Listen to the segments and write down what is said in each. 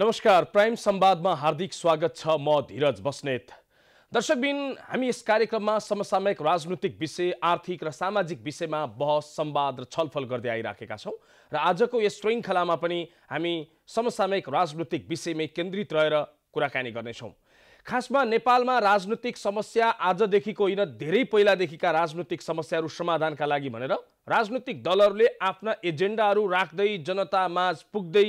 नमस्कार प्राइम संवादमा हार्दिक स्वागत छ म धीरज बस्नेत दर्शकबिन हामी यस कार्यक्रममा समसामयिक राजनीतिक विषय आर्थिक र सामाजिक विषयमा बहस संवाद र छलफल गर्दै आइराखेका छौँ र आजको यस श्रृङ्खलामा पनि हामी समसामयिक राजनीतिक विषयमै केन्द्रित रहेर कुराकानी गर्नेछौँ खासमा नेपालमा राजनैतिक समस्या आजदेखिको होइन धेरै पहिलादेखिका राजनैतिक समस्याहरू समाधानका लागि भनेर राजनैतिक दलहरूले आफ्ना एजेन्डाहरू राख्दै जनतामाझ पुग्दै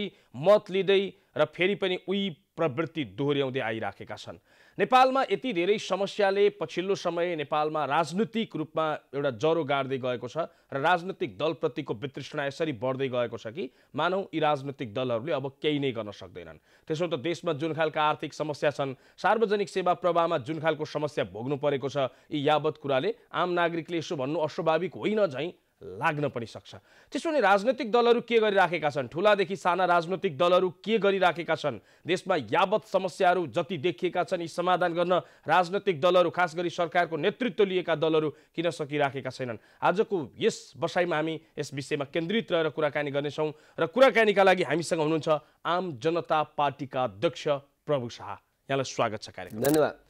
मत लिँदै र फेरि पनि उही प्रवृत्ति दोहोऱ्याउँदै आइराखेका छन् नेपालमा यति धेरै समस्याले पछिल्लो समय नेपालमा राजनीतिक रूपमा एउटा ज्वरो गाड्दै गएको छ र राजनैतिक दलप्रतिको वितृष्णा यसरी बढ्दै गएको छ कि मानौ यी राजनैतिक दलहरूले अब केही नै गर्न सक्दैनन् त्यसो त देशमा जुन खालका आर्थिक समस्या छन् सार्वजनिक सेवा प्रवाहमा जुन खालको समस्या भोग्नु परेको छ यी यावत कुराले आम नागरिकले यसो भन्नु अस्वाभाविक होइन झैँ लाग्न पनि सक्छ त्यसो भने राजनैतिक दलहरू के गरिराखेका छन् ठुलादेखि साना राजनैतिक दलहरू के गरिराखेका छन् देशमा यावत समस्याहरू जति देखिएका छन् यी समाधान गर्न राजनैतिक दलहरू खास गरी सरकारको नेतृत्व लिएका दलहरू किन सकिराखेका छैनन् आजको यस बसाइमा हामी यस विषयमा केन्द्रित रहेर कुराकानी गर्नेछौँ र कुराकानीका लागि हामीसँग हुनुहुन्छ आम जनता पार्टीका अध्यक्ष प्रभु शाह यहाँलाई स्वागत छ कार्यक्रम धन्यवाद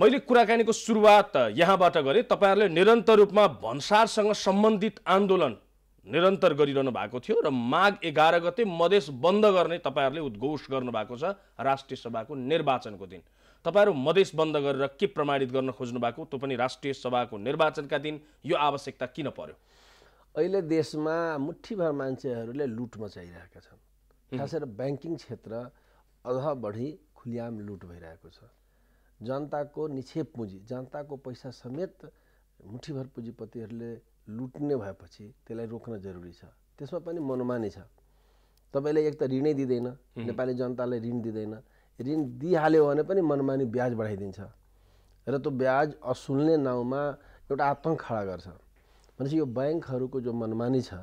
मैले कुराकानीको सुरुवात यहाँबाट गरेँ तपाईँहरूले निरन्तर रूपमा भन्सारसँग सम्बन्धित आन्दोलन निरन्तर गरिरहनु भएको थियो र माघ एघार गते मधेस बन्द गर्ने तपाईँहरूले उद्घोष गर्नुभएको छ राष्ट्रिय सभाको निर्वाचनको दिन तपाईँहरू मधेस बन्द गरेर के प्रमाणित गर्न खोज्नु भएको त्यो पनि राष्ट्रिय सभाको निर्वाचनका दिन यो आवश्यकता किन पर्यो अहिले देशमा मुठीभर मान्छेहरूले लुट मचाइरहेका छन् खास गरेर ब्याङ्किङ क्षेत्र अझ बढी खुलियाम लुट भइरहेको छ जनताको निक्षेप पुँजी जनताको पैसा समेत मुठीभर पुँजीपतिहरूले लुट्ने भएपछि त्यसलाई रोक्न जरुरी छ त्यसमा पनि मनमानी छ तपाईँले एक त ऋणै दिँदैन नेपाली जनतालाई ऋण दिँदैन ऋण दिइहाल्यो भने पनि मनमानी ब्याज बढाइदिन्छ र त्यो ब्याज असुल्ने नाउँमा एउटा आतङ्क खडा गर्छ भनेपछि यो ब्याङ्कहरूको जो मनमानी छ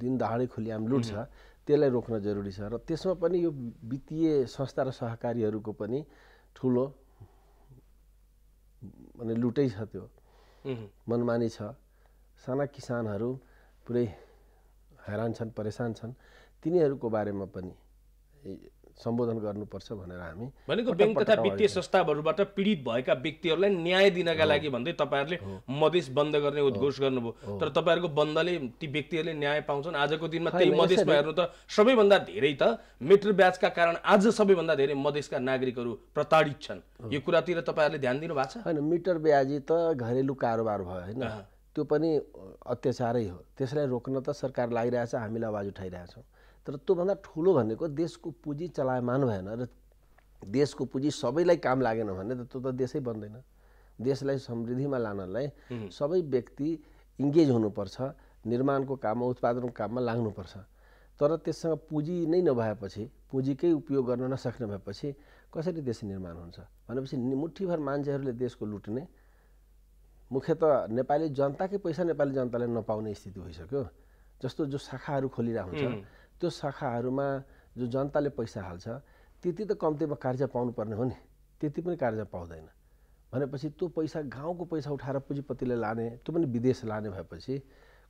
दिन दहाडै खुलियाम लुट छ त्यसलाई रोक्न जरुरी छ र त्यसमा पनि यो वित्तीय संस्था र सहकारीहरूको पनि ठुलो भने लुटै छ त्यो मनमानी छ साना किसानहरू पुरै हैरान छन् परेसान छन् तिनीहरूको बारेमा पनि सम्बोधन गर्नुपर्छ भनेर हामी भनेको ब्याङ्क तथा वित्तीय संस्थाहरूबाट पीडित भएका व्यक्तिहरूलाई न्याय दिनका लागि भन्दै तपाईँहरूले मधेस बन्द गर्ने उद्घोष गर्नुभयो तर तपाईँहरूको बन्दले ती व्यक्तिहरूले न्याय पाउँछन् आजको दिनमा त्यही मधेसमा हेर्नु त सबैभन्दा धेरै त मेट्रो ब्याजका कारण आज सबैभन्दा धेरै मधेसका नागरिकहरू प्रताडित छन् यो कुरातिर तपाईँहरूले ध्यान दिनु भएको छ होइन मिटर ब्याजी त घरेलु कारोबार भयो होइन त्यो पनि अत्याचारै हो त्यसलाई रोक्न त सरकार लागिरहेछ हामीले आवाज उठाइरहेछौँ तर त्योभन्दा ठुलो भनेको देशको पुँजी चलायमान भएन र देशको पुँजी सबैलाई काम लागेन भने त त्यो त देशै बन्दैन देशलाई समृद्धिमा लानलाई सबै व्यक्ति इङ्गेज हुनुपर्छ निर्माणको काममा उत्पादनको काममा लाग्नुपर्छ तर त्यससँग पुँजी नै नभएपछि पुँजीकै उपयोग गर्न नसक्ने भएपछि कसरी देश निर्माण हुन्छ भनेपछि मुठीभर मान्छेहरूले देशको लुट्ने मुख्यत नेपाली जनताकै पैसा नेपाली जनताले नपाउने स्थिति भइसक्यो जस्तो जो शाखाहरू खोलिरहेको हुन्छ त्यो शाखाहरूमा जो जनताले पैसा हाल्छ त्यति त कम्तीमा कार्य पाउनुपर्ने हो नि त्यति पनि कार्य पाउँदैन भनेपछि त्यो पैसा गाउँको पैसा उठाएर पुँजीपतिले लाने त्यो पनि विदेश लाने भएपछि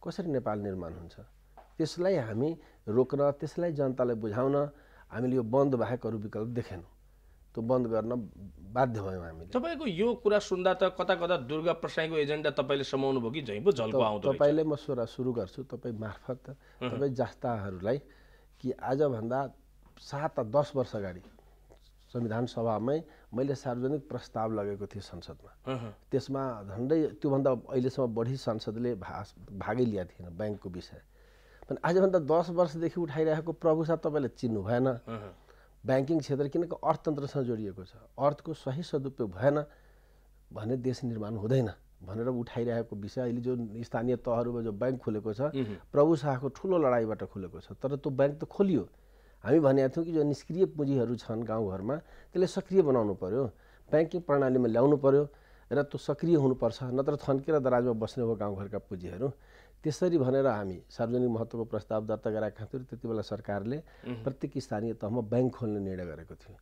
कसरी नेपाल निर्माण हुन्छ त्यसलाई हामी रोक्न त्यसलाई जनतालाई बुझाउन हामीले यो बन्द बाहेक अरू विकल्प देखेनौँ त्यो बन्द गर्न बाध्य भयौँ हामी तपाईँको यो कुरा सुन्दा त कता कता दुर्गा प्रसाईको एजेन्डा तपाईँले समाउनु भयो कि झैँ पो झल्को आउँछ तपाईँले म सोरा सुरु गर्छु तपाईँ मार्फत तपाईँ जास्ताहरूलाई कि आजभन्दा सात दस वर्ष अगाडि संविधान सभामै मैले सार्वजनिक प्रस्ताव लगेको थिएँ संसदमा त्यसमा झन्डै त्योभन्दा अहिलेसम्म बढी संसदले भा भागै लिएको थिएन ब्याङ्कको विषय अनि आजभन्दा दस वर्षदेखि उठाइरहेको प्रभु साहब तपाईँले चिन्नु भएन ब्याङ्किङ क्षेत्र किनकि अर्थतन्त्रसँग जोडिएको छ अर्थको सही सदुपयोग भएन भने देश निर्माण हुँदैन भनेर उठाइरहेको विषय अहिले जो स्थानीय तहहरूमा जो ब्याङ्क खुलेको छ प्रभु शाहको ठुलो लडाइँबाट खुलेको छ तर त्यो ब्याङ्क त खोलियो हामी भनेका थियौँ कि जो निष्क्रिय पुँजीहरू छन् गाउँघरमा त्यसले सक्रिय बनाउनु पऱ्यो ब्याङ्किङ प्रणालीमा ल्याउनु पऱ्यो र त्यो सक्रिय हुनुपर्छ नत्र थन्केर दराजमा बस्ने हो गाउँघरका पुँजीहरू त्यसरी भनेर हामी सार्वजनिक महत्त्वको प्रस्ताव दर्ता गराएका थियौँ त्यति बेला सरकारले प्रत्येक स्थानीय तहमा ब्याङ्क खोल्ने निर्णय गरेको थियो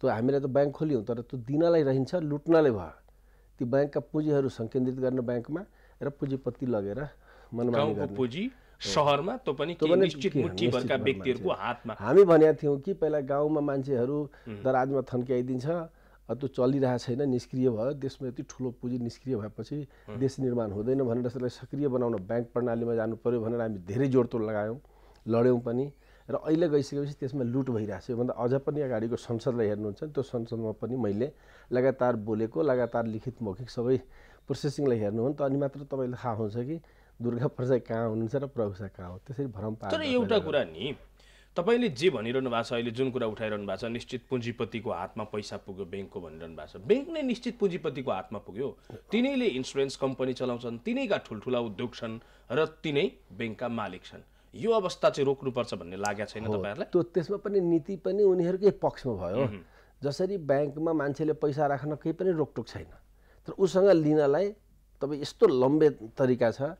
त्यो हामीलाई त ब्याङ्क खोल्यौँ तर त्यो दिनलाई रहन्छ लुट्नलाई भयो ती ब्याङ्कका पुँजीहरू सङ्केन्द्रित गर्न ब्याङ्कमा र पुँजीपत्ति लगेर मनमानी पुँजी सहरमा त पनि व्यक्तिहरूको हातमा हामी भनेका थियौँ कि पहिला गाउँमा मान्छेहरू दराजमा थन्क्याइदिन्छ त्यो चलिरहेको छैन निष्क्रिय भयो देशमा यति ठुलो पुँजी निष्क्रिय भएपछि देश निर्माण हुँदैन भनेर त्यसलाई सक्रिय बनाउन ब्याङ्क प्रणालीमा जानु पर्यो भनेर हामी धेरै जोडतोड लगायौँ लड्यौँ पनि र अहिले गइसकेपछि त्यसमा लुट भइरहेको छ योभन्दा अझ पनि अगाडिको संसदलाई हेर्नुहुन्छ त्यो संसदमा पनि मैले लगातार बोलेको लगातार लिखित मौखिक सबै प्रोसेसिङलाई हेर्नु हो नि त अनि मात्र तपाईँलाई थाहा हुन्छ कि दुर्गा प्रजा कहाँ हुनुहुन्छ र प्रभुसा कहाँ हो त्यसरी भ्रम पार्छ तर एउटा कुरा नि तपाईँले जे भनिरहनु भएको छ अहिले जुन कुरा उठाइरहनु भएको छ निश्चित पुँजीपतिको हातमा पैसा पुग्यो ब्याङ्कको भनिरहनु भएको छ ब्याङ्क नै निश्चित पुँजीपतिको हातमा पुग्यो तिनैले इन्सुरेन्स कम्पनी चलाउँछन् तिनैका ठुल्ठुला उद्योग छन् र तिनै ब्याङ्कका मालिक छन् यो अवस्था चाहिँ रोक्नुपर्छ भन्ने लागेको छैन तपाईँहरूलाई त्यो त्यसमा पनि नीति पनि उनीहरूकै पक्षमा भयो जसरी ब्याङ्कमा मान्छेले पैसा राख्न केही पनि रोकटोक छैन तर उसँग लिनलाई तपाईँ यस्तो लम्बे तरिका छ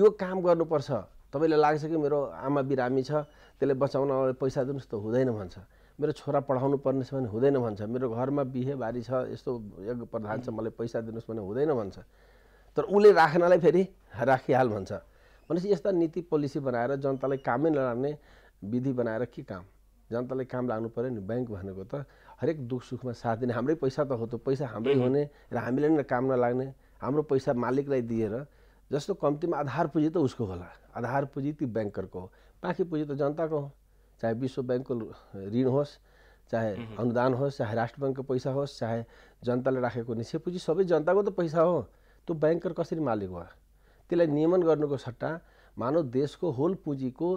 यो काम गर्नुपर्छ तपाईँले लाग्छ कि मेरो आमा बिरामी छ त्यसले बचाउन पैसा दिनुहोस् त हुँदैन भन्छ मेरो छोरा पढाउनु पर्ने छ भने हुँदैन भन्छ मेरो घरमा बिहेबारी छ यस्तो यज्ञ प्रधान छ मलाई पैसा दिनुहोस् भने हुँदैन भन्छ तर उसले राख्नलाई फेरि राखिहाल भन्छ भनेपछि यस्ता नीति पोलिसी बनाएर जनतालाई कामै नलाग्ने विधि बनाएर के काम जनतालाई काम लाग्नु पऱ्यो नि ब्याङ्क भनेको त हरेक दुःख सुखमा साथ दिने हाम्रै पैसा त हो त पैसा हाम्रै हुने र हामीले नै काम नलाग्ने हाम्रो पैसा मालिकलाई दिएर जस्तो कम्तीमा आधार पुँजी त उसको होला आधार पुँजी ती ब्याङ्करको हो बाँकी पुँजी त जनताको हो चाहे विश्व ब्याङ्कको ऋण होस् चाहे अनुदान होस् चाहे राष्ट्र ब्याङ्कको पैसा होस् चाहे जनताले राखेको निश्चय पुँजी सबै जनताको त पैसा हो त्यो ब्याङ्कर कसरी मालिक भयो त्यसलाई नियमन गर्नुको सट्टा मानव देशको होल पुँजीको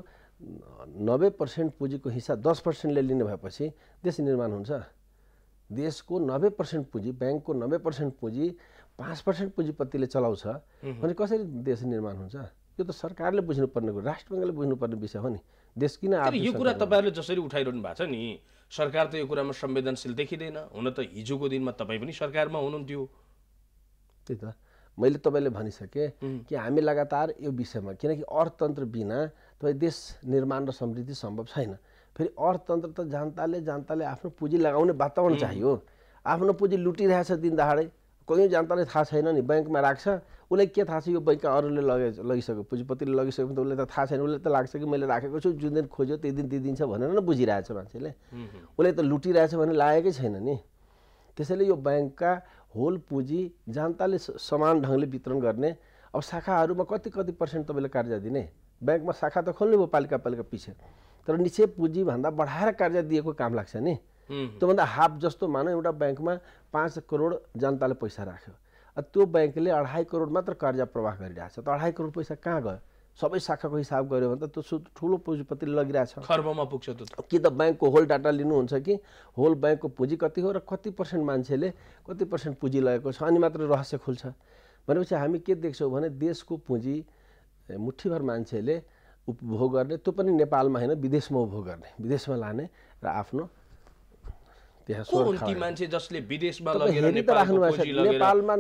नब्बे पर्सेन्ट पुँजीको हिस्सा दस पर्सेन्टले लिने भएपछि देश निर्माण हुन्छ देशको नब्बे पर्सेन्ट पुँजी ब्याङ्कको नब्बे पर्सेन्ट पुँजी पाँच पर्सेन्ट पुँजीपतिले चलाउँछ भने कसरी देश निर्माण हुन्छ यो त सरकारले बुझ्नुपर्ने कुरा राष्ट्र बङ्गालले बुझ्नुपर्ने विषय हो नि देश किन यो कुरा तपाईँहरूले जसरी उठाइरहनु भएको छ नि सरकार त यो कुरामा संवेदनशील देखिँदैन हुन त हिजोको दिनमा तपाईँ पनि सरकारमा हुनुहुन्थ्यो त्यही त मैले तपाईँले भनिसकेँ कि हामी लगातार यो विषयमा किनकि अर्थतन्त्र बिना तपाईँ देश निर्माण र समृद्धि सम्भव छैन फेरि अर्थतन्त्र त जनताले जनताले आफ्नो पुँजी लगाउने वातावरण चाहियो आफ्नो पुँजी लुटिरहेछ दिन दहाडै कोही जनताले थाहा छैन नि ब्याङ्कमा राख्छ उसलाई के थाहा छ यो बैङ्कमा अरूले लगे लगिसक्यो पुँजीपतिले लगिसक्यो भने त उसलाई त थाहा छैन उसले त लाग्छ कि मैले राखेको छु जुन दिन खोज्यो त्यही दिन दिइदिन्छ भनेर न बुझिरहेछ मान्छेले उसलाई त लुटिरहेछ भने लागेकै छैन नि त्यसैले यो ब्याङ्कका होल पुँजी जनताले समान ढङ्गले वितरण गर्ने अब शाखाहरूमा कति कति पर्सेन्ट तपाईँले कर्जा दिने ब्याङ्कमा शाखा त खोल्ने भयो पालिका पालिका पछि तर निक्षेप पुँजीभन्दा बढाएर कर्जा दिएको काम लाग्छ नि त्योभन्दा हाफ जस्तो मानौ एउटा ब्याङ्कमा पाँच करोड जनताले पैसा राख्यो त्यो ब्याङ्कले अढाई करोड मात्र कर्जा प्रवाह गरिरहेछ त अढाई करोड पैसा कहाँ गयो सबै शाखाको हिसाब गऱ्यो भने त त्यो ठुलो पुँजीपति लगिरहेछ खर्बमा पुग्छ त्यो कि त ब्याङ्कको होल डाटा लिनुहुन्छ कि होल ब्याङ्कको पुँजी कति हो र कति पर्सेन्ट मान्छेले कति पर्सेन्ट पुँजी लगेको छ अनि मात्र रहस्य खुल्छ भनेपछि हामी के देख्छौँ भने देशको पुँजी मुठीभर मान्छेले उपभोग गर्ने त्यो पनि नेपालमा होइन विदेशमा उपभोग गर्ने विदेशमा लाने र आफ्नो को हुन् मान्छे जसले विदेशमा लगेर नेपालमा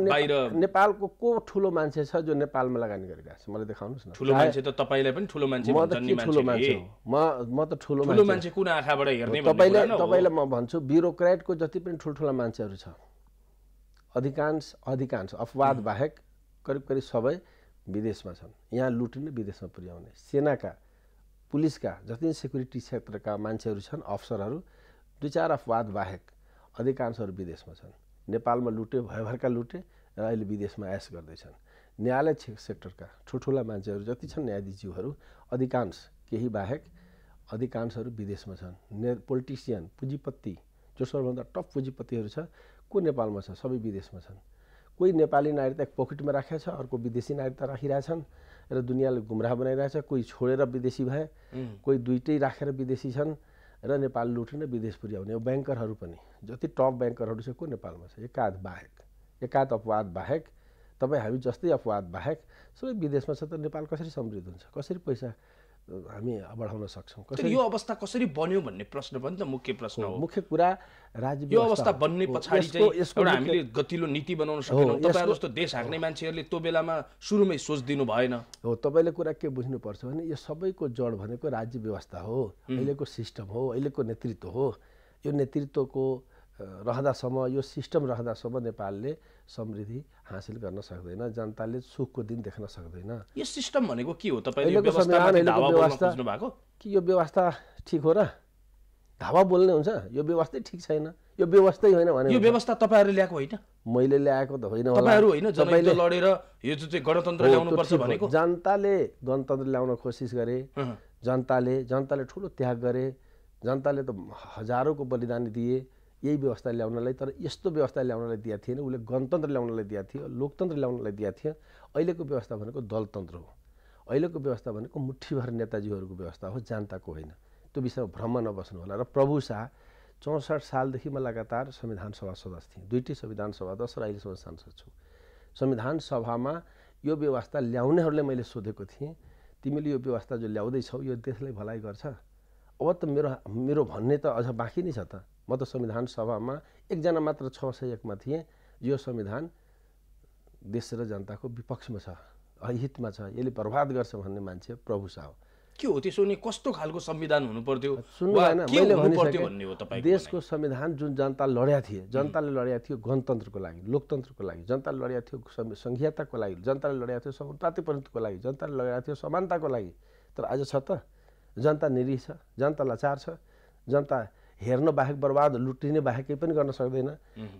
नेपालको को ठुलो मान्छे छ जो नेपालमा लगानी गरिरहेको छ मलाई देखाउनुहोस् न ठुलो मान्छे त तपाईँलाई पनि ठुलो मान्छे ठुलो मान्छे म म त ठुलो मान्छे कुन आँखाबाट हेर्ने तपाईँले तपाईँलाई म भन्छु ब्युरोक्रेटको जति पनि ठुल्ठुला मान्छेहरू छ अधिकांश अधिकांश अपवाद बाहेक करिब करिब सबै विदेशमा छन् यहाँ लुटिने विदेशमा पुर्याउने सेनाका पुलिसका जति सेक्युरिटी क्षेत्रका मान्छेहरू छन् अफसरहरू दुई चार अपवाद बाहेक अधिकांशहरू विदेशमा छन् नेपालमा लुटे भयभरका लुटे र अहिले विदेशमा आयस गर्दैछन् न्यायालय सेक्टरका ठुल्ठुला मान्छेहरू जति छन् न्यायाधीशज्यूहरू अधिकांश केही बाहेक अधिकांशहरू विदेशमा छन् ने पोलिटिसियन पुँजीपति जो सबैभन्दा टप पुँजीपतिहरू छ को नेपालमा छ सबै विदेशमा छन् कोही नेपाली नागरिकता पकेटमा राखेको छ अर्को विदेशी नागरिकता राखिरहेछन् र दुनियाँले गुमराह बनाइरहेछ कोही छोडेर विदेशी भए कोही दुइटै राखेर विदेशी छन् र नेपाल लुट्ने विदेश पुर्याउने ब्याङ्करहरू पनि जति टप ब्याङ्करहरू छ को नेपालमा छ एकाध बाहेक एकाध अपवाद बाहेक तपाईँ हामी जस्तै अपवाद बाहेक सबै विदेशमा छ त नेपाल कसरी समृद्ध हुन्छ कसरी पैसा हामी बढाउन सक्छौँ यो अवस्था कसरी बन्यो भन्ने प्रश्न पनि त मुख्य प्रश्न हो मुख्य कुरा राज्य यो अवस्था बन्ने पछाडि चाहिँ एउटा हामीले गतिलो नीति बनाउन सक्छौँ जस्तो देश हाँक्ने मान्छेहरूले त्यो बेलामा सुरुमै सोच दिनु भएन हो तपाईँले कुरा के बुझ्नुपर्छ भने यो सबैको जड भनेको राज्य व्यवस्था हो अहिलेको सिस्टम हो अहिलेको नेतृत्व हो यो नेतृत्वको रहँदासम्म यो सिस्टम रहँदासम्म नेपालले समृद्धि हासिल गर्न सक्दैन जनताले सुखको दिन देख्न सक्दैन यो सिस्टम भनेको के हो तपाईँको कि यो व्यवस्था ठिक हो र धावा बोल्ने हुन्छ यो व्यवस्थै ठिक छैन यो व्यवस्थै होइन भने यो व्यवस्था तपाईँहरूले ल्याएको होइन मैले ल्याएको त होइन तपाईँहरू होइन जनताले लडेर यो जुन चाहिँ गणतन्त्र ल्याउनुपर्छ भनेको जनताले गणतन्त्र ल्याउन कोसिस गरे जनताले जनताले ठुलो त्याग गरे जनताले त हजारौँको बलिदान दिए यही व्यवस्था ल्याउनलाई तर यस्तो व्यवस्था ल्याउनलाई दिएको थिएन उसले गणतन्त्र ल्याउनलाई दिएको थियो लोकतन्त्र ल्याउनलाई दिएको थियो अहिलेको व्यवस्था भनेको दलतन्त्र हो अहिलेको व्यवस्था भनेको मुठीभर नेताजीहरूको व्यवस्था हो जनताको होइन त्यो विषयमा भ्रम नबस्नु होला र प्रभु शाह चौसठ सालदेखि म लगातार संविधान सभा सदस्य थिएँ दुइटै संविधान सभा दस र अहिलेसम्म सांसद छु संविधान सभामा यो व्यवस्था ल्याउनेहरूले मैले सोधेको थिएँ तिमीले यो व्यवस्था जो ल्याउँदैछौ यो देशलाई भलाइ गर्छ अब त मेरो मेरो भन्ने त अझ बाँकी नै छ त म त संविधान सभामा एकजना मात्र छ सय एकमा थिएँ यो संविधान देश र जनताको विपक्षमा छ अहितमा छ यसले बर्बाद गर्छ भन्ने मान्छे प्रभु शाह के हो त्यसो भने कस्तो खालको संविधान हुनु पर्थ्यो सुन्नु देशको संविधान जुन जनता लड्या थिए जनताले लड्या थियो गणतन्त्रको लागि लोकतन्त्रको लागि जनताले लड्या थियो सङ्घीयताको लागि जनताले लड्या थियो समानुपातिपनको लागि जनताले लड्या थियो समानताको लागि तर आज छ त जनता निरीह छ जनता लाचार छ जनता हेर्न बाहेक बर्बाद लुटिने बाहेक केही पनि गर्न सक्दैन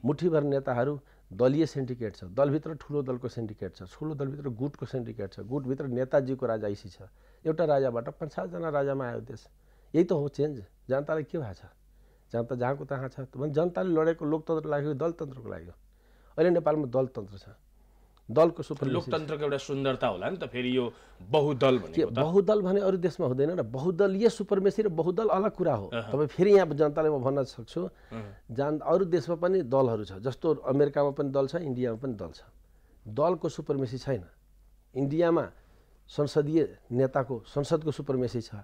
मुठीभर नेताहरू दलीय सिन्डिकेट छ दलभित्र ठुलो दलको सिन्डिकेट छ ठुलो दलभित्र गुटको सिन्डिकेट छ गुटभित्र नेताजीको राजा राजाइसी छ एउटा राजाबाट पाँच सातजना राजामा आयो देश यही त हो चेन्ज जनतालाई के भएको छ जनता जहाँको तहाँ छ भने जनताले लडेको लोकतन्त्रको लागि दलतन्त्रको लागि अहिले नेपालमा दलतन्त्र छ दलको सुपर लोकतन्त्रको एउटा सुन्दरता होला नि त फेरि यो बहुदल भनेको बहुदल भने अरू देशमा हुँदैन र बहुदलीय सुपरमेसी र बहुदल अलग कुरा हो तपाईँ फेरि यहाँ जनतालाई म भन्न सक्छु जान अरू देशमा पनि दलहरू छ जस्तो अमेरिकामा पनि दल छ इन्डियामा पनि दल छ दलको सुपरमेसी छैन इन्डियामा संसदीय नेताको संसदको सुपरमेसी छ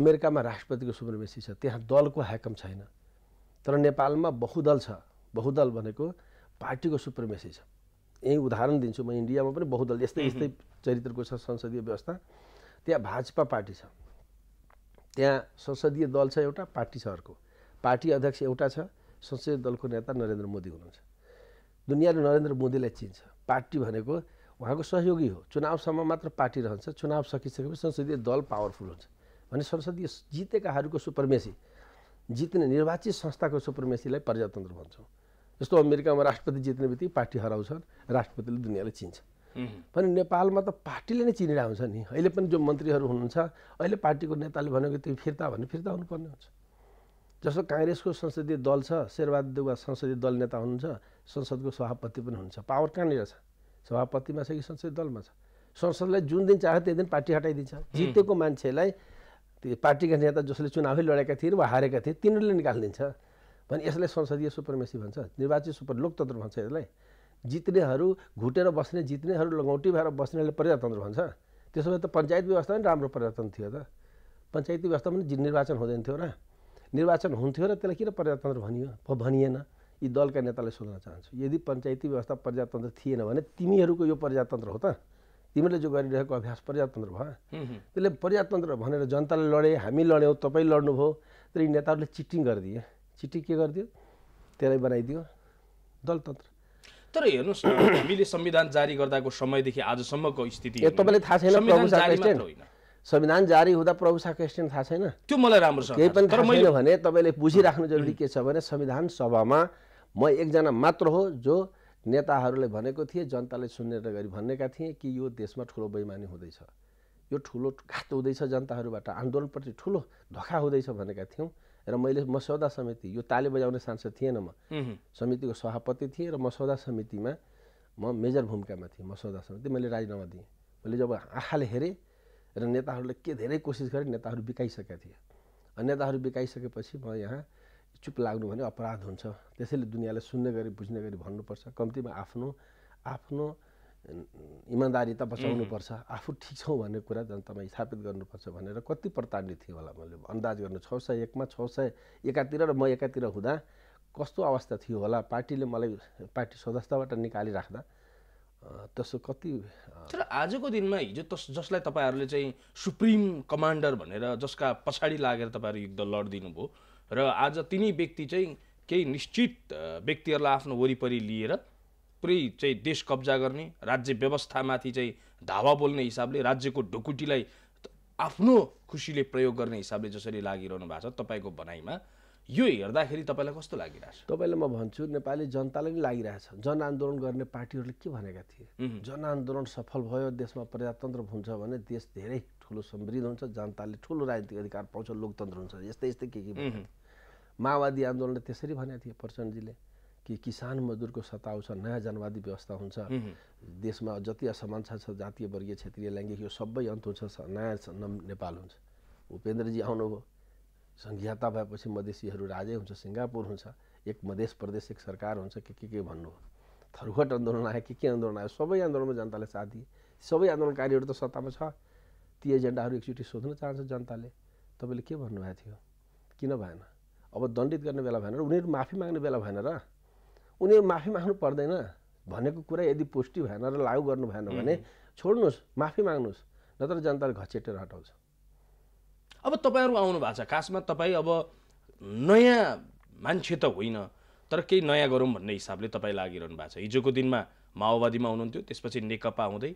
अमेरिकामा राष्ट्रपतिको सुपरमेसी छ त्यहाँ दलको ह्याकम छैन तर नेपालमा बहुदल छ बहुदल भनेको पार्टीको सुपरमेसी छ यहीँ उदाहरण दिन्छु म इन्डियामा पनि बहुदल यस्तै यस्तै चरित्रको छ संसदीय व्यवस्था त्यहाँ भाजपा पार्टी छ त्यहाँ संसदीय दल छ एउटा पार्टी छ अर्को पार्टी अध्यक्ष एउटा छ संसदीय दलको नेता नरेन्द्र मोदी हुनुहुन्छ दुनियाँले नरेन्द्र मोदीलाई चिन्छ पार्टी भनेको उहाँको सहयोगी हो चुनावसम्म मात्र पार्टी रहन्छ चुनाव सकिसकेपछि संसदीय दल पावरफुल हुन्छ भने संसदीय जितेकाहरूको सुपरमेसी जित्ने निर्वाचित संस्थाको सुपरमेसीलाई प्रजातन्त्र भन्छौँ जस्तो अमेरिकामा राष्ट्रपति जित्ने बित्तिकै पार्टी हराउँछन् राष्ट्रपतिले दुनियाँले चिन्छ भने नेपालमा त पार्टीले नै चिनिरहेको हुन्छ नि अहिले पनि जो मन्त्रीहरू हुनुहुन्छ अहिले पार्टीको नेताले भनेको त्यो फिर्ता भने फिर्ता हुनुपर्ने हुन्छ जस्तो काङ्ग्रेसको संसदीय दल छ शेरबहादुर देउवा संसदीय दल नेता हुनुहुन्छ संसदको सभापति पनि हुनुहुन्छ पावर कहाँनिर छ सभापतिमा छ कि संसदीय दलमा छ संसदलाई जुन दिन चाह्यो त्यही दिन पार्टी हटाइदिन्छ जितेको मान्छेलाई त्यो पार्टीका नेता जसले चुनावै लडेका थिए वा हारेका थिए तिनीहरूले निकालिदिन्छ भने यसलाई संसदीय सुपरमेसी भन्छ निर्वाचित सुपर लोकतन्त्र भन्छ यसलाई जित्नेहरू घुटेर बस्ने जित्नेहरू लगौटी भएर बस्नेले प्रजातन्त्र भन्छ त्यसो भए त पञ्चायत व्यवस्था पनि राम्रो प्रजातन्त्र थियो त पञ्चायती व्यवस्था पनि निर्वाचन हुँदैन थियो र निर्वाचन हुन्थ्यो र त्यसलाई किन प्रजातन्त्र भनियो भनिएन यी दलका नेतालाई सोध्न चाहन्छु यदि पञ्चायती व्यवस्था प्रजातन्त्र थिएन भने तिमीहरूको यो प्रजातन्त्र हो त तिमीले जो गरिरहेको अभ्यास प्रजातन्त्र भयो त्यसले प्रजातन्त्र भनेर जनताले लडे हामी लड्यौँ तपाईँ लड्नुभयो तर यी नेताहरूले चिटिङ गरिदिए चिठी के गरिदियो त्यसलाई बनाइदियो दलतन्त्र तर हेर्नुहोस् न हामीले संविधान जारी गर्दाको समयदेखि आजसम्मको स्थिति तपाईँलाई थाहा छैन प्रभु संविधान जारी हुँदा प्रभु क्वेस्टन थाहा छैन त्यो मलाई राम्रो छ केही पनि मैले भने तपाईँले बुझिराख्नु जरुरी के छ भने संविधान सभामा म एकजना मात्र हो जो नेताहरूले भनेको थिएँ जनताले सुन्ने गरी भनेका थिएँ कि यो देशमा ठुलो बैमानी हुँदैछ यो ठुलो घात हुँदैछ जनताहरूबाट आन्दोलनप्रति ठुलो धोका हुँदैछ भनेका थियौँ र मैले मसौदा समिति यो ताले बजाउने सांसद थिएन म समितिको सभापति थिएँ र मसौदा समितिमा म मेजर भूमिकामा थिएँ मसौदा समिति मैले राजीनामा दिएँ मैले जब आँखाले हेरेँ र नेताहरूले के धेरै कोसिस गरेँ नेताहरू बिकाइसकेका थिए अनि नेताहरू बिकाइसकेपछि म यहाँ चुप लाग्नु भने अपराध हुन्छ त्यसैले दुनियाँलाई सुन्ने गरी बुझ्ने गरी भन्नुपर्छ कम्तीमा आफ्नो आफ्नो इमान्दारी त बचाउनुपर्छ आफू ठिक छौँ भन्ने कुरा जनतामा स्थापित गर्नुपर्छ भनेर कति प्रताडित थिएँ होला मैले अन्दाज गर्नु छ सय एकमा छ सय एकातिर र म एकातिर हुँदा कस्तो अवस्था थियो होला पार्टीले मलाई पार्टी सदस्यताबाट निकालिराख्दा त्यसो कति तर आजको दिनमा हिजो तस जसलाई तपाईँहरूले चाहिँ सुप्रिम कमान्डर भनेर जसका पछाडि लागेर तपाईँहरू युद्ध लडिदिनुभयो र आज तिनै व्यक्ति चाहिँ केही निश्चित व्यक्तिहरूलाई आफ्नो वरिपरि लिएर पुरै चाहिँ देश कब्जा गर्ने राज्य व्यवस्थामाथि चाहिँ धावा बोल्ने हिसाबले राज्यको ढुकुटीलाई आफ्नो खुसीले प्रयोग गर्ने हिसाबले जसरी लागिरहनु भएको छ तपाईँको भनाइमा यो हेर्दाखेरि तपाईँलाई कस्तो लागिरहेछ तपाईँलाई म भन्छु नेपाली जनतालाई पनि लागिरहेछ जनआन्दोलन गर्ने पार्टीहरूले के भनेका थिए जनआन्दोलन सफल भयो देशमा प्रजातन्त्र हुन्छ भने देश धेरै ठुलो समृद्ध हुन्छ जनताले ठुलो राजनीतिक अधिकार पाउँछ लोकतन्त्र हुन्छ यस्तै यस्तै के के माओवादी आन्दोलनले त्यसरी भनेको थिए प्रचण्डजीले कि किसान मजदुरको सत्ता आउँछ नयाँ जनवादी व्यवस्था हुन्छ देशमा जति असमानता छ जातीय वर्गीय क्षेत्रीय लैङ्गिक यो सबै अन्त हुन्छ नयाँ नेपाल हुन्छ उपेन्द्रजी आउनुभयो सङ्घीयता भएपछि मधेसीहरू राजै हुन्छ सिङ्गापुर हुन्छ एक मधेस प्रदेश एक सरकार हुन्छ के के के भन्नु थरुवट आन्दोलन आयो के के आन्दोलन आयो सबै आन्दोलनमा जनताले साथ दिए सबै आन्दोलनकारीहरू त सत्तामा छ ती एजेन्डाहरू एकचोटि सोध्न चाहन्छ जनताले तपाईँले के भन्नुभएको थियो किन भएन अब दण्डित गर्ने बेला भएन र उनीहरू माफी माग्ने बेला भएन र उनीहरू माफी माग्नु पर्दैन भनेको कुरा यदि पुष्टि भएन र लागु गर्नु भएन भने छोड्नुहोस् माफी माग्नुहोस् नत्र जनताले घचेटेर हटाउँछ अब तपाईँहरू आउनु भएको छ खासमा तपाईँ अब नयाँ मान्छे त होइन तर केही नयाँ गरौँ भन्ने हिसाबले तपाईँ लागिरहनु भएको छ हिजोको दिनमा माओवादीमा हुनुहुन्थ्यो त्यसपछि नेकपा हुँदै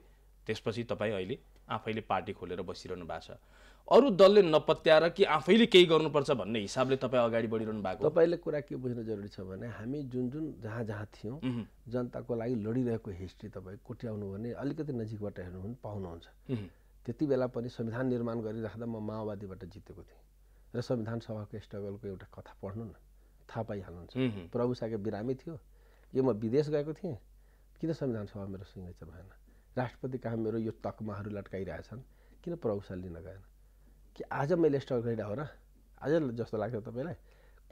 त्यसपछि तपाईँ अहिले आफैले पार्टी खोलेर बसिरहनु भएको छ अरू दलले नपत्याएर कि आफैले केही गर्नुपर्छ भन्ने हिसाबले तपाईँ अगाडि बढिरहनु भएको तपाईँले कुरा के बुझ्न जरुरी छ भने हामी जुन जुन जहाँ जहाँ थियौँ जनताको लागि लडिरहेको हिस्ट्री तपाईँ कोट्याउनु भने अलिकति नजिकबाट हेर्नु भने पाउनुहुन्छ त्यति बेला पनि संविधान निर्माण गरिराख्दा म माओवादीबाट जितेको थिएँ र संविधान सभाको स्ट्रगलको एउटा कथा पढ्नु न थाहा पाइहाल्नुहुन्छ प्रभु साके बिरामी थियो यो म विदेश गएको थिएँ किन संविधान सभा मेरो सिग्नेचर भएन राष्ट्रपति कहाँ मेरो यो तकमाहरू लट्काइरहेछन् किन प्रभुशा लिन गएन कि आज मैले स्ट्रगल गरिरहेको हो र आज जस्तो लाग्छ तपाईँलाई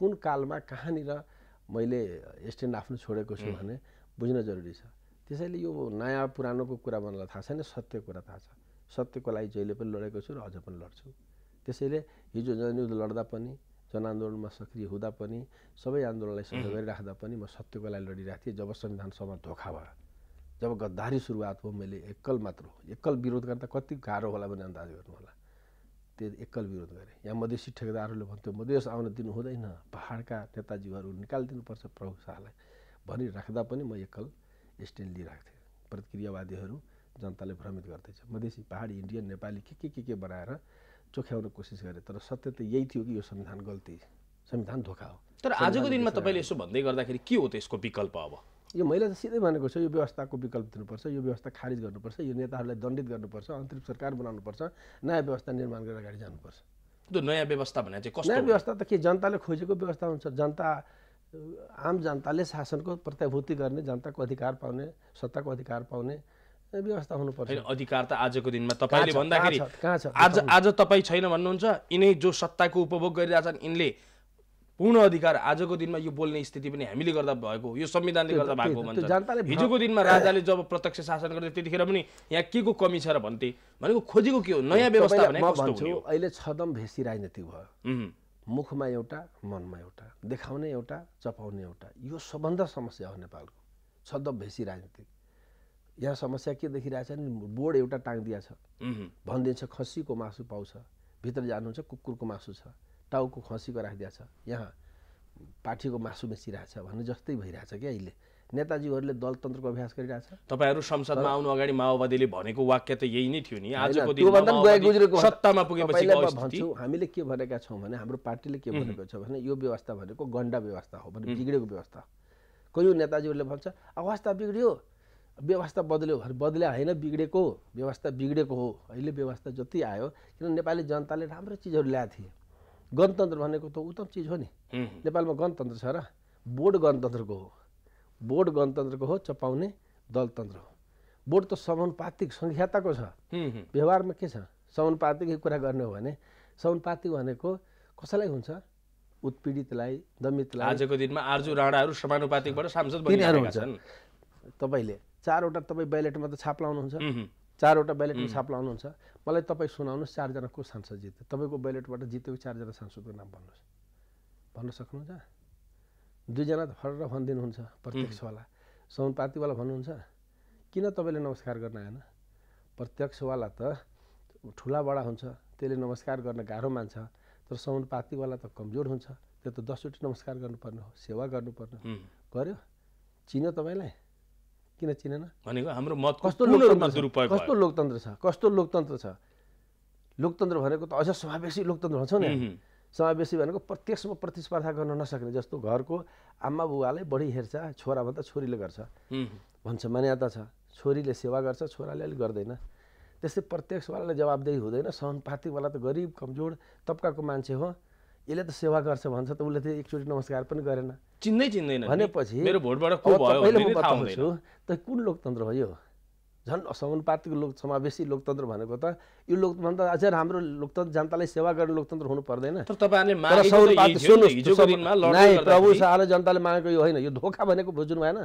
कुन कालमा कहाँनिर मैले स्ट्यान्ड आफ्नो छोडेको छु भने बुझ्न जरुरी छ त्यसैले यो नयाँ पुरानोको कुरा मलाई थाहा छैन सत्य कुरा थाहा छ सत्यको लागि जहिले पनि लडेको छु र अझ पनि लड्छु त्यसैले हिजो जनयुद्ध लड्दा पनि जनआन्दोलनमा सक्रिय हुँदा पनि सबै आन्दोलनलाई सहयोग गरिराख्दा पनि म सत्यको लागि लडिरहेको थिएँ जब संविधान सभा धोका भयो जब गद्दारी सुरुवात भयो मैले एकल मात्र हो एकल विरोध गर्दा कति गाह्रो होला भने अन्दाज गर्नु होला त्यो एकल विरोध गरे यहाँ मधेसी ठेकेदारहरूले भन्थ्यो मधेस आउन दिनु हुँदैन पाहाडका नेताजीहरू निकालिदिनुपर्छ प्रमुख शाहलाई भनिराख्दा पनि म एकल स्ट्यान्ड लिइरहेको थिएँ प्रतिक्रियावादीहरू जनताले भ्रमित गर्दैछ मधेसी पाहाडी इन्डियन नेपाली के के के के बनाएर चोख्याउने कोसिस गरे तर सत्य त यही थियो कि यो संविधान गल्ती संविधान धोका हो तर आजको दिनमा तपाईँले यसो भन्दै गर्दाखेरि के हो त यसको विकल्प अब यो मैले त सिधै भनेको छ यो व्यवस्थाको विकल्प दिनुपर्छ यो व्यवस्था खारिज गर्नुपर्छ यो नेताहरूलाई दण्डित गर्नुपर्छ अन्तरिम सरकार बनाउनुपर्छ नयाँ व्यवस्था निर्माण गरेर अगाडि जानुपर्छ त्यो नयाँ व्यवस्था भने चाहिँ कस्तो नयाँ व्यवस्था त के जनताले खोजेको व्यवस्था हुन्छ जनता आम जनताले शासनको प्रत्याभूति गर्ने जनताको अधिकार पाउने सत्ताको अधिकार पाउने व्यवस्था हुनुपर्छ अधिकार त आजको दिनमा तपाईँले भन्दाखेरि आज आज तपाईँ छैन भन्नुहुन्छ यिनै जो सत्ताको उपभोग गरिरहेछन् यिनले पूर्ण अधिकार आजको दिनमा यो बोल्ने स्थिति पनि हामीले गर्दा भएको यो संविधानले गर्दा भएको भन्छ हिजोको दिनमा राजाले जब प्रत्यक्ष शासन गर्थे त्यतिखेर पनि यहाँ के को कमी छ र भन्थे भनेको खोजेको के हो नयाँ व्यवस्था अहिले छदम भेसी राजनीति भयो मुखमा एउटा मनमा एउटा देखाउने एउटा चपाउने एउटा यो सबभन्दा समस्या हो नेपालको छदम भेसी राजनीति यहाँ समस्या के देखिरहेछ नि बोर्ड एउटा टाङ्गिदिया छ भनिदिन्छ खसीको मासु पाउँछ भित्र जानुहुन्छ कुकुरको मासु छ टाउको खसीको राखिदिएको छ यहाँ पार्टीको मासु बेचिरहेछ भन्ने जस्तै भइरहेछ क्या अहिले नेताजीहरूले दलतन्त्रको अभ्यास गरिरहेछ तपाईँहरू संसदमा आउनु अगाडि माओवादीले भनेको वाक्य त यही नै थियो नि आजको सत्तामा पुगेपछि भन्छु हामीले के भनेका छौँ भने हाम्रो पार्टीले के भनेको छ भने यो व्यवस्था भनेको गण्डा व्यवस्था हो भने बिग्रेको व्यवस्था कोही नेताजीहरूले भन्छ अवस्था बिग्रियो व्यवस्था बदल्यो भने बदल्या होइन बिग्रेको व्यवस्था बिग्रेको हो अहिले व्यवस्था जति आयो किन नेपाली जनताले राम्रो चिजहरू ल्याएको थिए गणतन्त्र भनेको त उत्तम चिज हो नि नेपालमा गणतन्त्र छ र बोर्ड गणतन्त्रको हो बोर्ड गणतन्त्रको हो चपाउने दलतन्त्र हो बोर्ड त समानुपातिक सङ्ख्याताको छ व्यवहारमा के छ समानुपातिकै कुरा गर्ने हो भने समानुपातिक भनेको कसैलाई हुन्छ उत्पीडितलाई दमितलाई आजको दिनमा आर्जु राणाहरू समानुपातिकबाट सांसद हुन्छ तपाईँले चारवटा तपाईँ ब्यालेटमा त छाप लाउनुहुन्छ चारवटा ब्यालेटमा छाप लाउनुहुन्छ मलाई तपाईँ सुनाउनुहोस् चारजना को सांसद जित्यो तपाईँको ब्यालेटबाट जितेको चारजना सांसदको नाम भन्नुहोस् भन्न सक्नुहुन्छ दुईजना त फरेर भनिदिनुहुन्छ प्रत्यक्षवाला सौन भन्नुहुन्छ किन तपाईँले नमस्कार गर्न आएन प्रत्यक्षवाला त ठुला बडा हुन्छ त्यसले नमस्कार गर्न गाह्रो मान्छ तर सौन त कमजोर हुन्छ त्यो त दसचोटि नमस्कार गर्नुपर्ने हो सेवा गर्नुपर्ने गर्यो चिन्यो तपाईँलाई किन चिनेन भनेको हाम्रो मत कस्तो लोकतन्त्र कस्तो लोकतन्त्र छ कस्तो लोकतन्त्र छ लोकतन्त्र भनेको त अझ समावेशी लोकतन्त्र हुन्छ नि समावेशी भनेको प्रत्यक्षमा प्रतिस्पर्धा गर्न नसक्ने जस्तो घरको आमा बुबालाई बढी हेर्छ छोरा छोराभन्दा छोरीले गर्छ भन्छ मान्यता छ छोरीले सेवा गर्छ छोराले अलिक गर्दैन त्यस्तै प्रत्यक्षवालालाई जवाबदेही हुँदैन सहनपातीवाला त गरिब कमजोर तबकाको मान्छे हो यसले त सेवा गर्छ भन्छ त उसले त एकचोटि नमस्कार पनि गरेन चिन्दै चिन्दैन भनेपछि बताउँछु त कुन लोकतन्त्र हो यो झन् समानुपातिको लोक समावेशी लोकतन्त्र भनेको त यो लोकतन्त्र अझ राम्रो लोकतन्त्र जनतालाई सेवा गर्ने लोकतन्त्र हुनु पर्दैन प्रभु शाहले जनताले मागेको यो होइन यो धोका भनेको बुझ्नु भएन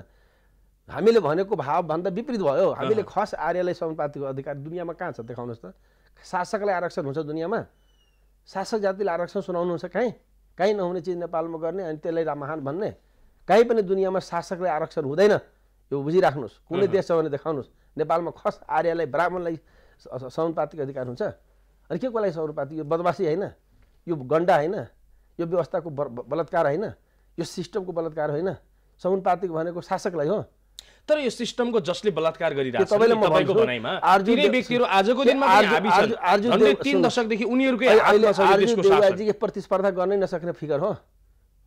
हामीले भनेको भावभन्दा विपरीत भयो हामीले खस आर्यलाई समानुपातिको अधिकार दुनियाँमा कहाँ छ देखाउनुहोस् त शासकलाई आरक्षण हुन्छ दुनियाँमा शासक जातिलाई आरक्षण सुनाउनुहुन्छ कहीँ कहीँ नहुने चिज नेपालमा गर्ने अनि त्यसलाई रामहान भन्ने कहीँ पनि दुनियाँमा शासकलाई आरक्षण हुँदैन यो बुझिराख्नुहोस् कुनै देश छ भने देखाउनुहोस् नेपालमा खस आर्यलाई ब्राह्मणलाई समानुपातिक अधिकार हुन्छ अनि के को लागि समानुपातिक यो बदमासी होइन यो गन्डा होइन यो व्यवस्थाको बलात्कार होइन यो सिस्टमको बलात्कार होइन समानुपातिक भनेको शासकलाई हो तर यो सिस्टमको जसले बलात्कार गरिरहेको प्रतिस्पर्धा गर्नै नसक्ने फिगर हो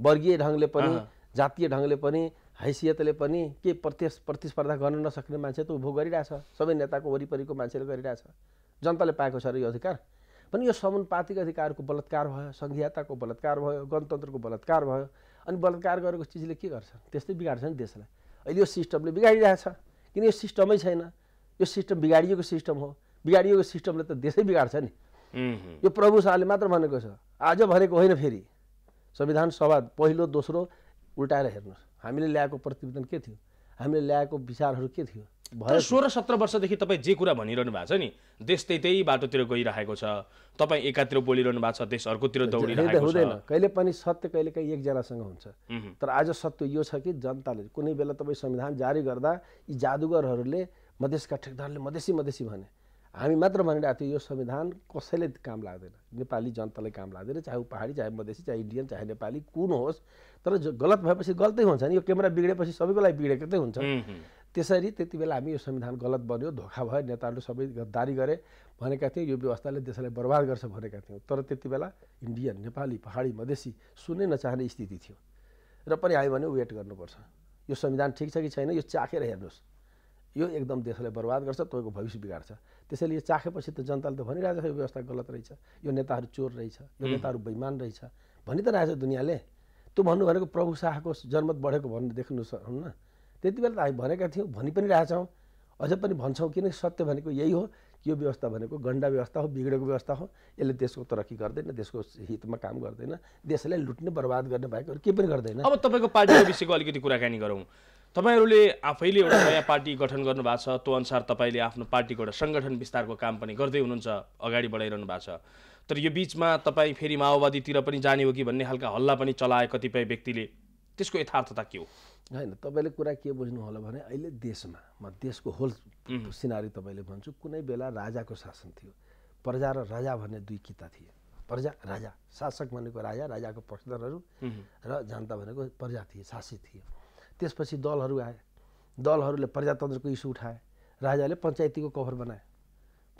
वर्गीय ढङ्गले पनि जातीय ढङ्गले पनि हैसियतले पनि के प्रत्यस प्रतिस्पर्धा गर्न नसक्ने मान्छे त उभो गरिरहेछ सबै नेताको वरिपरिको मान्छेले गरिरहेछ जनताले पाएको छ र यो अधिकार पनि यो समानुपातिक अधिकारको बलात्कार भयो सङ्घीयताको बलात्कार भयो गणतन्त्रको बलात्कार भयो अनि बलात्कार गरेको चिजले के गर्छ त्यस्तै बिगार्छ नि देशलाई अहिले यो सिस्टमले बिगाडिरहेछ किन यो सिस्टमै छैन यो सिस्टम बिगाडिएको सिस्टम हो बिगाडिएको सिस्टमले त देशै बिगाड्छ नि यो प्रभु शाहले मात्र भनेको छ आज भनेको होइन फेरि संविधान सभा पहिलो दोस्रो उल्टाएर हेर्नुहोस् हामीले ल्याएको प्रतिवेदन के थियो हामीले ल्याएको विचारहरू के थियो भयो सोह्र सत्र वर्षदेखि तपाईँ जे कुरा भनिरहनु भएको छ नि देश त्यही त्यही बाटोतिर गइरहेको छ तपाईँ एकातिर बोलिरहनु भएको छ देश अर्कोतिर दौडिरहेको हुँदैन कहिले पनि सत्य कहिले काहीँ एकजनासँग हुन्छ तर आज सत्य यो छ कि जनताले कुनै बेला तपाईँ संविधान जारी गर्दा यी जादुगरहरूले मधेसका ठेकदारले मधेसी मधेसी भने हामी मात्र भनिरहेको थियो यो संविधान कसैले काम लाग्दैन नेपाली जनतालाई काम लाग्दैन चाहे ऊ पहाडी चाहे मधेसी चाहे इन्डियन चाहे नेपाली कुन होस् तर गलत भएपछि गल्तै हुन्छ नि यो क्यामेरा बिग्रेपछि सबैको लागि बिग्रेको हुन्छ त्यसरी त्यति बेला हामी यो संविधान गलत बन्यो धोका भयो नेताहरूले सबै गद्दारी गरे भनेका थियौँ यो व्यवस्थाले देशलाई बर्बाद गर्छ भनेका थियौँ तर त्यति बेला इन्डियन नेपाली पहाडी मधेसी सुन्नै नचाहने स्थिति थियो र पनि आयो भने वेट गर्नुपर्छ यो संविधान ठिक छ कि छैन यो चाखेर हेर्नुहोस् यो एकदम देशलाई बर्बाद गर्छ तपाईँको भविष्य बिगार्छ त्यसैले यो चाखेपछि त जनताले त भनिरहेको छ यो व्यवस्था गलत रहेछ यो नेताहरू चोर रहेछ यो नेताहरू बैमान रहेछ भनि त रहेछ दुनियाँले त्यो भन्नु भनेको प्रभु शाहको जनमत बढेको भन्नु देख्नु सक्नु न त्यति बेला त हामी भनेका थियौँ भनि पनि रहेछौँ अझ पनि भन्छौँ किनकि सत्य भनेको यही हो यो व्यवस्था भनेको गन्डा व्यवस्था हो बिग्रेको व्यवस्था हो यसले देशको तरक्की गर्दैन देशको हितमा काम गर्दैन देशलाई लुट्ने बर्बाद गर्ने बाहेक अरू केही पनि गर्दैन अब तपाईँको पार्टीको विषयको अलिकति कुराकानी गरौँ तपाईँहरूले आफैले एउटा नयाँ पार्टी गठन गर्नुभएको छ त्यो अनुसार तपाईँले आफ्नो पार्टीको एउटा सङ्गठन विस्तारको काम पनि गर्दै हुनुहुन्छ अगाडि बढाइरहनु भएको छ तर यो बिचमा तपाईँ फेरि माओवादीतिर पनि जाने हो कि भन्ने खालका हल्ला पनि चलाए कतिपय व्यक्तिले त्यसको यथार्थता के हो होइन तपाईँले कुरा के बुझ्नु होला भने अहिले देशमा म देशको होल सिनारी तपाईँले भन्छु कुनै बेला राजाको शासन थियो प्रजा र राजा भन्ने दुई किता थिए प्रजा राजा शासक भनेको राजा राजाको पक्षधरहरू र जनता भनेको प्रजा थिए शासित थिए त्यसपछि दलहरू आए दलहरूले प्रजातन्त्रको इस्यु उठाए राजाले पञ्चायतीको कभर बनाए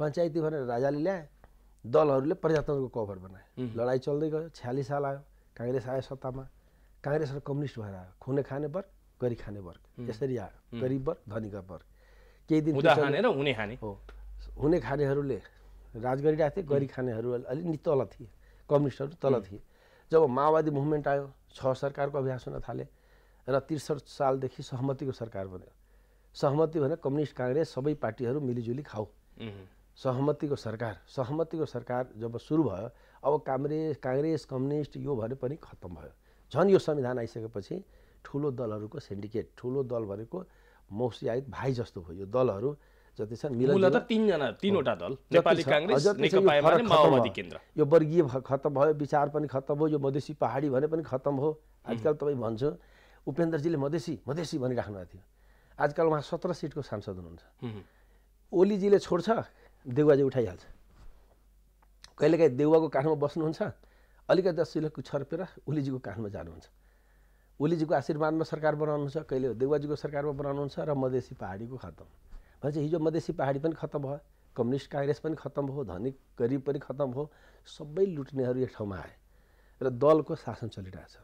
पञ्चायती भनेर राजाले ल्याए दलहरूले प्रजातन्त्रको कभर बनाए लडाइँ चल्दै गयो छ्यालिस साल आयो काङ्ग्रेस आयो सत्तामा काङ्ग्रेस र कम्युनिस्ट भएर आयो खुने खाने पर गरी खाने वर्ग यसरी आयो गरिब वर्ग धनीका वर्ग केही दिन र हुने खाने हो हुने खानेहरूले राज गरिरहेको थिए गरी खानेहरू अलि तल थिए कम्युनिस्टहरू तल थिए जब माओवादी मुभमेन्ट आयो छ सरकारको अभ्यास हुन थाले र त्रिसठ सालदेखि सहमतिको सरकार बन्यो सहमति भने कम्युनिस्ट काङ्ग्रेस सबै पार्टीहरू मिलिजुली खाऊ सहमतिको सरकार सहमतिको सरकार जब सुरु भयो अब काङ्ग्रेस काङ्ग्रेस कम्युनिस्ट यो भने पनि खत्तम भयो झन् यो संविधान आइसकेपछि ठुलो दलहरूको सिन्डिकेट ठुलो दल भनेको मौसीआहित भाइ जस्तो भयो यो दलहरू जति छन् तिनवटा दल नेपाली काङ्ग्रेस माओवादी केन्द्र यो वर्गीय खत्तम भयो विचार पनि खत्तम भयो यो मधेसी पहाडी भने पनि खत्तम हो आजकल तपाईँ भन्छ उपेन्द्रजीले मधेसी मधेसी भनिराख्नु भएको थियो आजकल उहाँ सत्र सिटको सांसद हुनुहुन्छ ओलीजीले छोड्छ देउवाजी उठाइहाल्छ कहिलेकाहीँ देउवाको काठमा बस्नुहुन्छ अलिकति दस किलो छर्पेर ओलीजीको काठमा जानुहुन्छ ओलीजीको आशीर्वादमा सरकार बनाउनुहुन्छ कहिले देउवाजीको सरकारमा बनाउनुहुन्छ र मधेसी पहाडीको खतम भनेपछि हिजो मधेसी पहाडी पनि खतम भयो कम्युनिस्ट काङ्ग्रेस पनि खतम भयो धनी गरिब पनि खतम भयो सबै लुट्नेहरू एक ठाउँमा आए र दलको शासन चलिरहेछ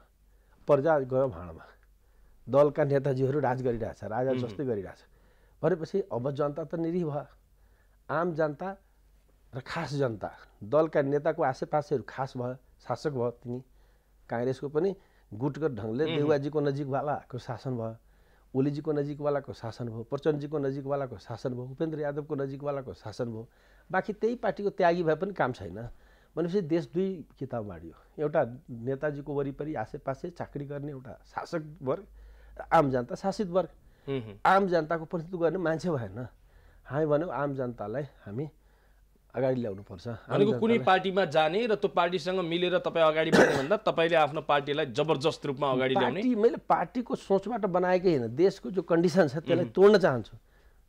प्रजा गयो भाँडमा दलका नेताजीहरू राज गरिरहेछ राजा जस्तै गरिरहेछ भनेपछि अब जनता त निरीह भयो आम जनता र खास जनता दलका नेताको आसेपासेहरू खास भयो शासक भयो तिनी काङ्ग्रेसको पनि गुटगट ढङ्गले देउवाजीको नजिकवालाको शासन भयो ओलीजीको नजिकवालाको शासन भयो प्रचण्डजीको नजिकवालाको शासन भयो उपेन्द्र यादवको नजिकवालाको शासन भयो बाँकी त्यही पार्टीको त्यागी भए पनि काम छैन भनेपछि देश दुई किताब बाँडियो एउटा नेताजीको वरिपरि आसेपासे चाकरी गर्ने एउटा शासक वर्ग र आम जनता शासित वर्ग आम जनताको प्रतिनिधित्व गर्ने मान्छे भएन हामी भन्यौँ आम जनतालाई हामी अगाडि ल्याउनुपर्छ भनेको कुनै पार्टीमा जाने र त्यो पार्टीसँग मिलेर तपाईँ अगाडि बढ्ने भन्दा तपाईँले आफ्नो पार्टीलाई जबरजस्त रूपमा अगाडि ल्याउने मैले पार्टीको सोचबाट बनाएकै होइन देशको जो कन्डिसन छ त्यसलाई तोड्न चाहन्छु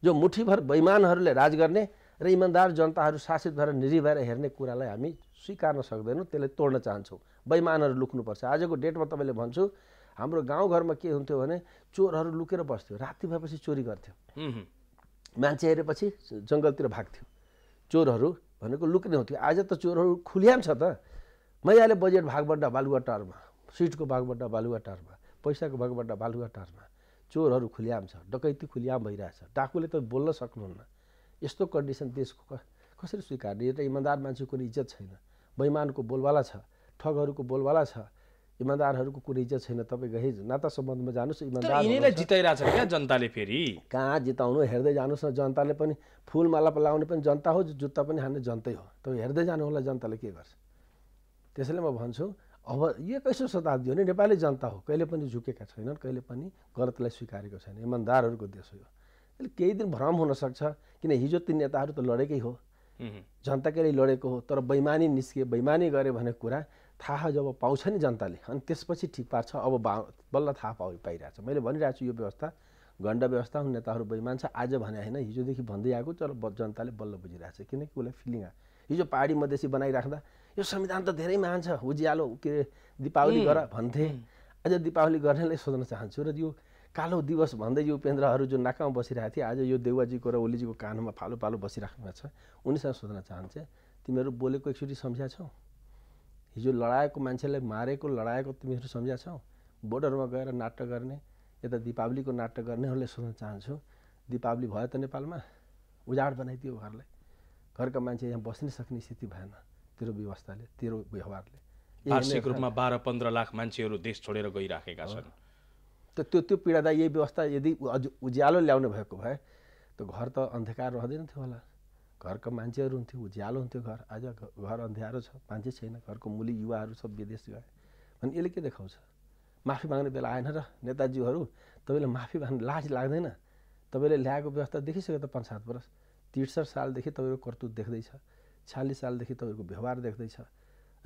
जो मुठीभर बैमानहरूले राज गर्ने र इमान्दार जनताहरू शासित भएर निरी भएर हेर्ने कुरालाई हामी स्वीकार्न सक्दैनौँ त्यसलाई तोड्न चाहन्छौँ बैमानहरू लुक्नुपर्छ आजको डेटमा तपाईँले भन्छु हाम्रो गाउँघरमा के हुन्थ्यो भने चोरहरू लुकेर बस्थ्यो राति भएपछि चोरी गर्थ्यो मान्छे हेरेपछि जङ्गलतिर भाग्थ्यो चोरहरू भनेको लुक्ने हुन्थ्यो आज त चोरहरू खुल्याम छ त मैयाले बजेट बालुवा बालुवाटारमा सिटको बालुवा बालुवाटारमा पैसाको बालुवा टारमा चोरहरू खुल्याम छ डकैती खुल्याम भइरहेछ डाकुले त बोल्न सक्नुहुन्न यस्तो कन्डिसन देशको कसरी स्वीकार्ने यो त इमान्दार मान्छेको कुनै इज्जत छैन बैमानको बोलवाला छ ठगहरूको बोलवाला छ इमान्दारहरूको कुनै इज्जत छैन तपाईँ गहेज नाता सम्बन्धमा जानुहोस् इमान्दार यिनीलाई छ क्या जनताले फेरि कहाँ जिताउनु हेर्दै जानुहोस् न जनताले पनि फुलमाला लाउने पनि जनता हो जुत्ता पनि हान्ने जनतै हो तपाईँ हेर्दै जानु होला जनताले के गर्छ त्यसैले म भन्छु अब यो कसो शताब्दी हो नि नेपाली जनता हो कहिले पनि झुकेका छैनन् कहिले पनि गलतलाई स्वीकारेको छैन इमान्दारहरूको देश हो यो त्यसले केही दिन भ्रम हुनसक्छ किन हिजो ती नेताहरू त लडेकै हो जनताकै लडेको हो तर बैमानी निस्के बैमानी गरे भनेको कुरा थाहा जब पाउँछ नि जनताले अनि त्यसपछि ठिक पार्छ अब बा बल्ल थाहा पाउ पाइरहेको छ मैले भनिरहेको छु यो व्यवस्था गण्ड व्यवस्था हुन् नेताहरू बेइमान छ आज भने होइन हिजोदेखि भन्दै आएको तर जनताले बल्ल बुझिरहेको छ किनकि उसलाई फिलिङ आयो हिजो पाहाडी मधेसी बनाइराख्दा यो संविधान त धेरै महान छ उज्यालो के अरे दिपावली गर भन्थे आज दिपावली गर्नेलाई सोध्न चाहन्छु र यो कालो दिवस भन्दै यो उपेन्द्रहरू जो नाकामा बसिरहेको थिए आज यो देउवाजीको र ओलीजीको कानमा फालो पालो बसिराख्नु छ उनीसँग सोध्न चाहन्छ तिमीहरू बोलेको एकचोटि सम्झ्या छौ हिजो लडाएको मान्छेलाई मारेको लडाएको तिमीहरू सम्झाछौ छौ बोर्डरमा गएर नाटक गर्ने यता दिपावलीको नाटक गर्नेहरूलाई सोध्न चाहन्छु दिपावली भयो त नेपालमा उजाड बनाइदियो घरलाई घरका मान्छे यहाँ बस्नै सक्ने स्थिति भएन तेरो व्यवस्थाले तेरो व्यवहारले वार्षिक रूपमा बाह्र पन्ध्र लाख मान्छेहरू देश छोडेर गइराखेका छन् त त्यो त्यो पीडादायी यही व्यवस्था यदि उज्यालो ल्याउनु भएको भए त घर त अन्धकार रहँदैन थियो होला घरको मान्छेहरू हुन्थ्यो उज्यालो हुन्थ्यो घर आज घर अँध्यारो छ मान्छे छैन घरको मुली युवाहरू सब विदेश गए अनि यसले के देखाउँछ माफी माग्ने बेला आएन र नेताजीहरू तपाईँले माफी माग्ने लाज लाग्दैन तपाईँले ल्याएको व्यवस्था देखिसक्यो त पञ्चायत वर्ष त्रिसठ सालदेखि तपाईँको कर्तुत देख्दैछ छ्यालिस सालदेखि तपाईँको व्यवहार देख्दैछ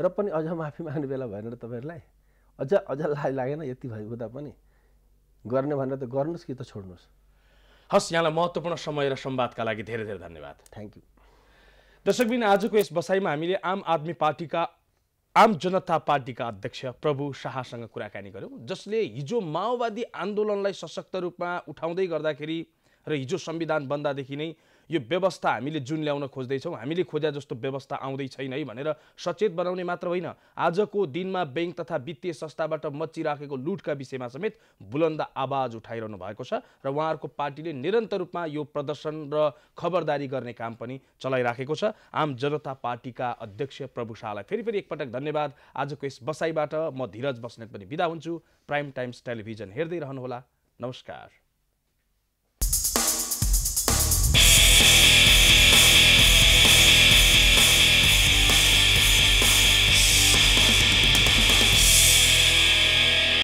र पनि अझ माफी माग्ने बेला भएन र तपाईँहरूलाई अझ अझ लाज लागेन यति भए हुँदा पनि गर्ने भनेर त गर्नुहोस् कि त छोड्नुहोस् हस् यहाँलाई महत्त्वपूर्ण समय र सम्वादका लागि धेरै धेरै धन्यवाद थ्याङ्क यू दर्शकबिन आजको यस बसाइमा हामीले आम आदमी पार्टीका आम जनता पार्टीका अध्यक्ष प्रभु शाहसँग कुराकानी गऱ्यौँ जसले हिजो माओवादी आन्दोलनलाई सशक्त रूपमा उठाउँदै गर्दाखेरि र हिजो संविधान बन्दादेखि नै यो व्यवस्था हामीले जुन ल्याउन खोज्दैछौँ हामीले खोज्या जस्तो व्यवस्था आउँदै छैन है भनेर सचेत बनाउने मात्र होइन आजको दिनमा ब्याङ्क तथा वित्तीय संस्थाबाट मचिराखेको लुटका विषयमा समेत बुलन्द आवाज उठाइरहनु भएको छ र उहाँहरूको पार्टीले निरन्तर रूपमा यो प्रदर्शन र खबरदारी गर्ने काम पनि चलाइराखेको छ आम जनता पार्टीका अध्यक्ष प्रभु शाहलाई फेरि फेरि एकपटक धन्यवाद आजको यस बसाइबाट म धीरज बस्नेत पनि बिदा हुन्छु प्राइम टाइम्स टेलिभिजन हेर्दै रहनुहोला नमस्कार